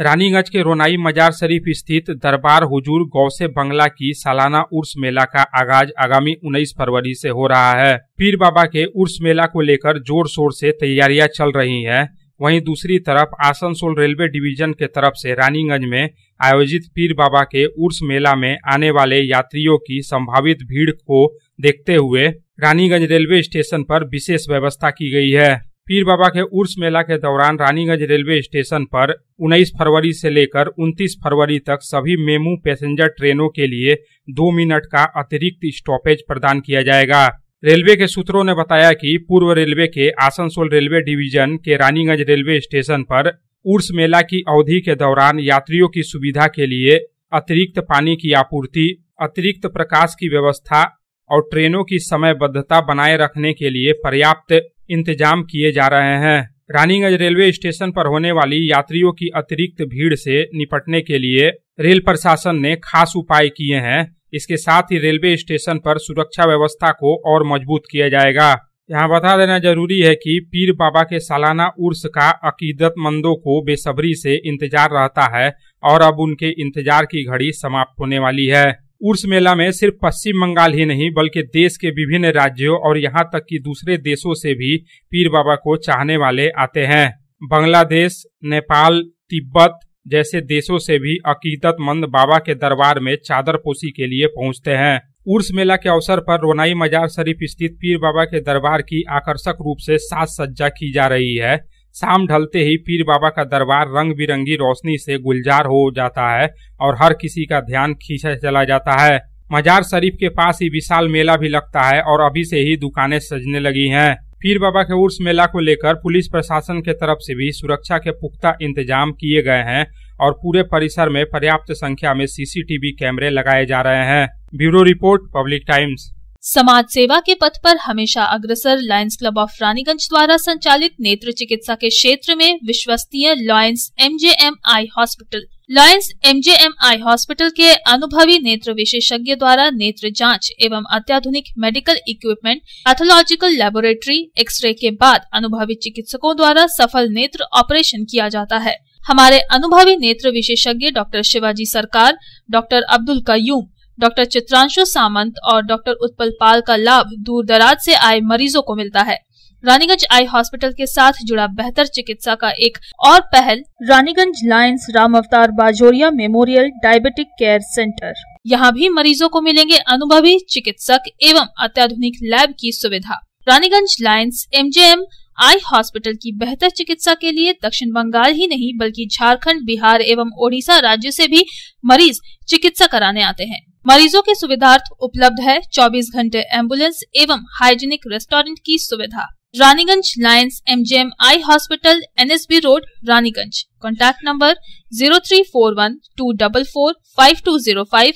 रानीगंज के रोनाई मजार शरीफ स्थित दरबार हुजूर गौसे बंगला की सालाना उर्स मेला का आगाज आगामी 19 फरवरी से हो रहा है पीर बाबा के उर्स मेला को लेकर जोर शोर से तैयारियां चल रही हैं। वहीं दूसरी तरफ आसनसोल रेलवे डिवीजन के तरफ से रानीगंज में आयोजित पीर बाबा के उर्स मेला में आने वाले यात्रियों की संभावित भीड़ को देखते हुए रानीगंज रेलवे स्टेशन पर विशेष व्यवस्था की गई है पीर बाबा के उर्स मेला के दौरान रानीगंज रेलवे स्टेशन पर 19 फरवरी से लेकर 29 फरवरी तक सभी मेमू पैसेंजर ट्रेनों के लिए दो मिनट का अतिरिक्त स्टॉपेज प्रदान किया जाएगा रेलवे के सूत्रों ने बताया कि पूर्व रेलवे के आसनसोल रेलवे डिवीजन के रानीगंज रेलवे स्टेशन पर उर्स मेला की अवधि के दौरान यात्रियों की सुविधा के लिए अतिरिक्त पानी की आपूर्ति अतिरिक्त प्रकाश की व्यवस्था और ट्रेनों की समयबद्धता बनाए रखने के लिए पर्याप्त इंतजाम किए जा रहे हैं रानीगंज रेलवे स्टेशन पर होने वाली यात्रियों की अतिरिक्त भीड़ से निपटने के लिए रेल प्रशासन ने खास उपाय किए हैं इसके साथ ही रेलवे स्टेशन पर सुरक्षा व्यवस्था को और मजबूत किया जाएगा यहाँ बता देना जरूरी है कि पीर बाबा के सालाना उर्स का अकीदतमंदों को बेसब्री से इंतजार रहता है और अब उनके इंतजार की घड़ी समाप्त होने वाली है उर्स मेला में सिर्फ पश्चिम बंगाल ही नहीं बल्कि देश के विभिन्न राज्यों और यहाँ तक कि दूसरे देशों से भी पीर बाबा को चाहने वाले आते हैं बांग्लादेश नेपाल तिब्बत जैसे देशों से भी अकीदतमंद बाबा के दरबार में चादर पोसी के लिए पहुँचते हैं उर्स मेला के अवसर पर रोनाई मजार शरीफ स्थित पीर बाबा के दरबार की आकर्षक रूप से साज सज्जा की जा रही है शाम ढलते ही पीर बाबा का दरबार रंग बिरंगी रोशनी से गुलजार हो जाता है और हर किसी का ध्यान खींचा चला जाता है मजार शरीफ के पास ही विशाल मेला भी लगता है और अभी से ही दुकानें सजने लगी हैं पीर बाबा के उर्स मेला को लेकर पुलिस प्रशासन के तरफ से भी सुरक्षा के पुख्ता इंतजाम किए गए हैं और पूरे परिसर में पर्याप्त संख्या में सीसीटीवी कैमरे लगाए जा रहे हैं ब्यूरो रिपोर्ट पब्लिक टाइम्स समाज सेवा के पथ पर हमेशा अग्रसर लायंस क्लब ऑफ रानीगंज द्वारा संचालित नेत्र चिकित्सा के क्षेत्र में विश्वसनीय Lions MJMI eye hospital Lions MJMI eye hospital के अनुभवी नेत्र विशेषज्ञ द्वारा नेत्र जांच एवं अत्याधुनिक medical equipment pathological laboratory X-ray के बाद अनुभवी चिकित्सकों द्वारा सफल नेत्र ऑपरेशन किया जाता है हमारे अनुभवी नेत्र विशेषज्ञ doctor Shivaji Sarkar doctor Abdul Qayyum doctor Chitranshu Samant और डॉक्टर उत्पल पाल का लाभ दूर दराज से आए मरीजों को मिलता है रानीगंज आई हॉस्पिटल के साथ जुड़ा बेहतर चिकित्सा का एक और पहल Raniganj Lions Ram Avtar Bajoria memorial diabetic care centre यहाँ भी मरीजों को मिलेंगे अनुभवी चिकित्सक एवं अत्याधुनिक लैब की सुविधा Raniganj Lions MJM eye hospital की बेहतर चिकित्सा के लिए दक्षिण बंगाल ही नहीं बल्कि झारखंड बिहार एवं ओडिशा राज्य से भी मरीज चिकित्सा कराने आते हैं मरीजों के सुविधार्थ उपलब्ध है 24 घंटे एम्बुलेंस एवं हाइजीनिक रेस्टोरेंट की सुविधा Raniganj Lions MJM eye hospital NSB road Raniganj contact number zero three four one two double four five two zero five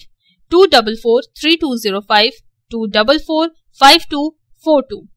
two double four three two zero five two double four five two four to